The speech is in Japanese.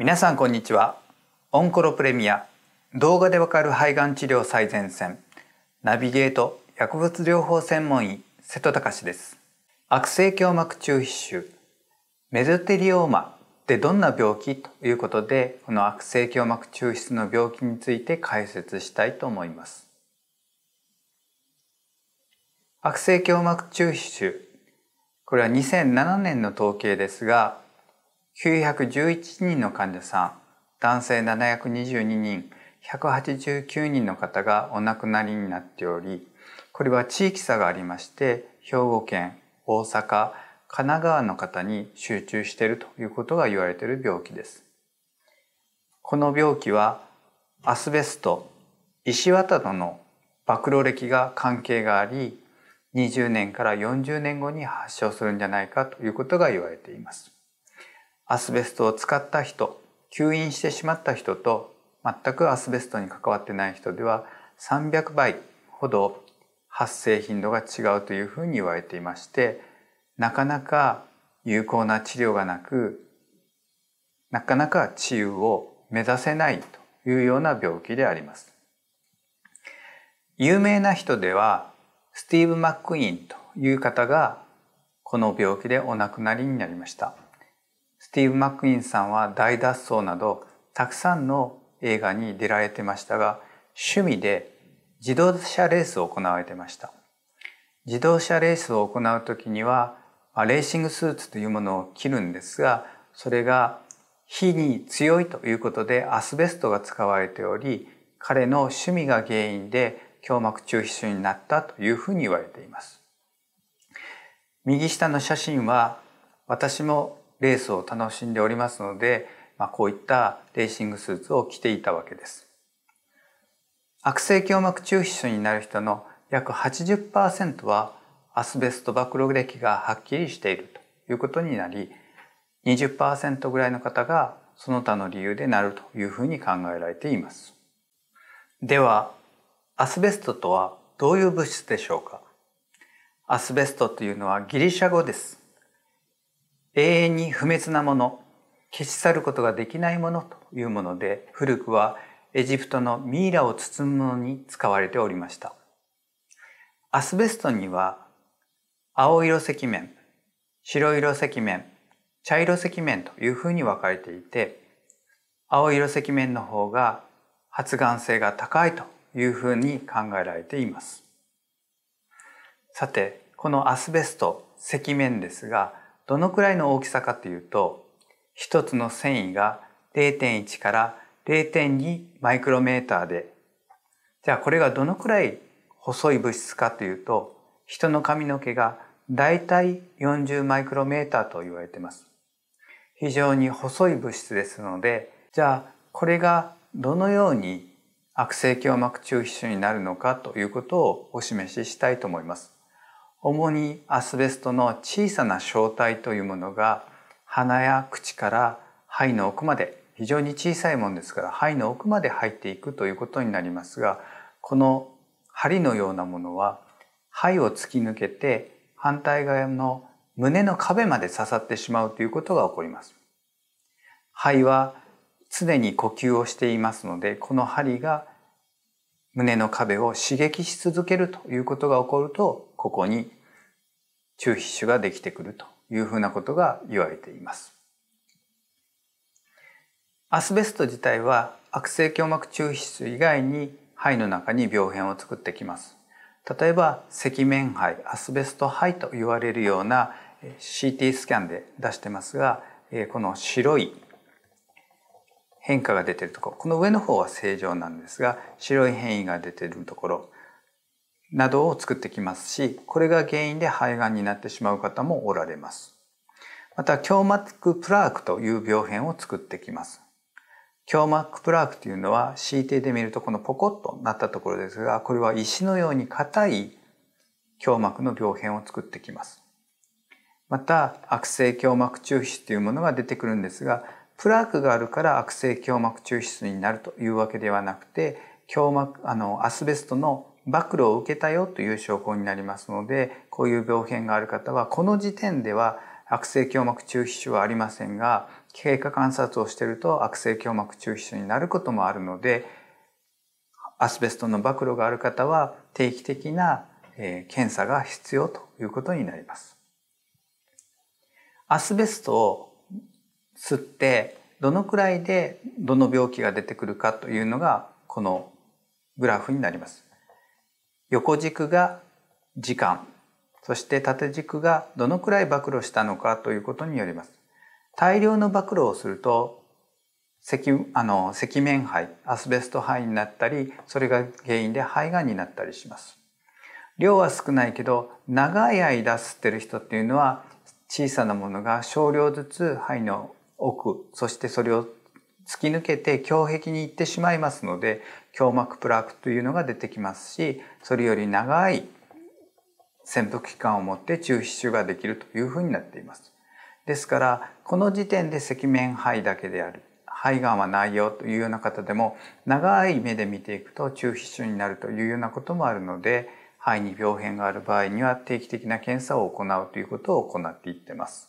皆さんこんにちはオンコロプレミア動画でわかる肺がん治療最前線ナビゲート薬物療法専門医瀬戸隆です悪性胸膜中皮腫メゾテリオーマってどんな病気ということでこの悪性胸膜中皮腫の病気について解説したいと思います悪性胸膜中皮腫これは2007年の統計ですが911人の患者さん、男性722人、189人の方がお亡くなりになっており、これは地域差がありまして、兵庫県、大阪、神奈川の方に集中しているということが言われている病気です。この病気はアスベスト、石綿との暴露歴が関係があり、20年から40年後に発症するんじゃないかということが言われています。アスベストを使った人吸引してしまった人と全くアスベストに関わってない人では300倍ほど発生頻度が違うというふうに言われていましてなかなか有効な治療がなくなかなか治癒を目指せないというような病気であります。有名な人ではスティーブ・マックイーンという方がこの病気でお亡くなりになりました。スティーブ・マックインさんは大脱走などたくさんの映画に出られてましたが趣味で自動車レースを行われてました自動車レースを行う時にはレーシングスーツというものを着るんですがそれが火に強いということでアスベストが使われており彼の趣味が原因で胸膜中皮腫になったというふうに言われています右下の写真は私もレースを楽しんでおりますので、まあ、こういったレーシングスーツを着ていたわけです。悪性胸膜中皮腫になる人の約80%はアスベスト暴露歴がはっきりしているということになり20%ぐらいの方がその他の理由でなるというふうに考えられています。ではアスベストとはどういう物質でしょうかアスベストというのはギリシャ語です。永遠に不滅なもの消し去ることができないものというもので古くはエジプトのミイラを包むものに使われておりましたアスベストには青色赤面白色赤面茶色赤面というふうに分かれていて青色赤面の方が発がん性が高いというふうに考えられていますさてこのアスベスト赤面ですがどのくらいの大きさかというと1つの繊維が0.1から0.2マイクロメーターでじゃあこれがどのくらい細い物質かというと人の髪の毛がだいたい40マイクロメーターと言われています非常に細い物質ですのでじゃあこれがどのように悪性胸膜中皮腫になるのかということをお示ししたいと思います主にアスベストの小さな小体というものが鼻や口から肺の奥まで非常に小さいものですから肺の奥まで入っていくということになりますがこの針のようなものは肺を突き抜けて反対側の胸の壁まで刺さってしまうということが起こります。肺は常に呼吸をしていますのでこの針が胸の壁を刺激し続けるということが起こるとここに中皮腫ができてくるというふうなことが言われています。アスベスト自体は悪性胸膜中皮腫以外に肺の中に病変を作ってきます。例えば赤面肺、アスベスト肺と言われるような CT スキャンで出してますが、この白い変化が出てるところ、この上の方は正常なんですが、白い変異が出てるところ、などを作ってきますし、これが原因で肺がんになってしまう方もおられます。また、胸膜プラークという病変を作ってきます。胸膜プラークというのは CT で見るとこのポコッとなったところですが、これは石のように硬い胸膜の病変を作ってきます。また、悪性胸膜抽出というものが出てくるんですが、プラークがあるから悪性胸膜抽出になるというわけではなくて、胸膜、あの、アスベストの暴露を受けたよという証拠になりますのでこういう病変がある方はこの時点では悪性胸膜中皮腫はありませんが経過観察をしてると悪性胸膜中皮腫になることもあるのでアスベストの暴露がある方は定期的な検査が必要ということになります。アスベストを吸ってどのくらいでどの病気が出てくるかというのがこのグラフになります。横軸が時間そして縦軸がどのくらい暴露したのかということによります大量の暴露をすると赤あの赤面肺アスベスト肺になったりそれが原因で肺がんになったりします量は少ないけど長い間吸ってる人っていうのは小さなものが少量ずつ肺の奥そしてそれを突き抜けて胸壁に行ってしまいますので胸膜プラークというのが出てきますしそれより長い潜伏期間を持って中皮腫ができるというふうになっています。ですからこの時点で赤面肺だけである肺がんはないよというような方でも長い目で見ていくと中皮腫になるというようなこともあるので肺に病変がある場合には定期的な検査を行うということを行っていってます。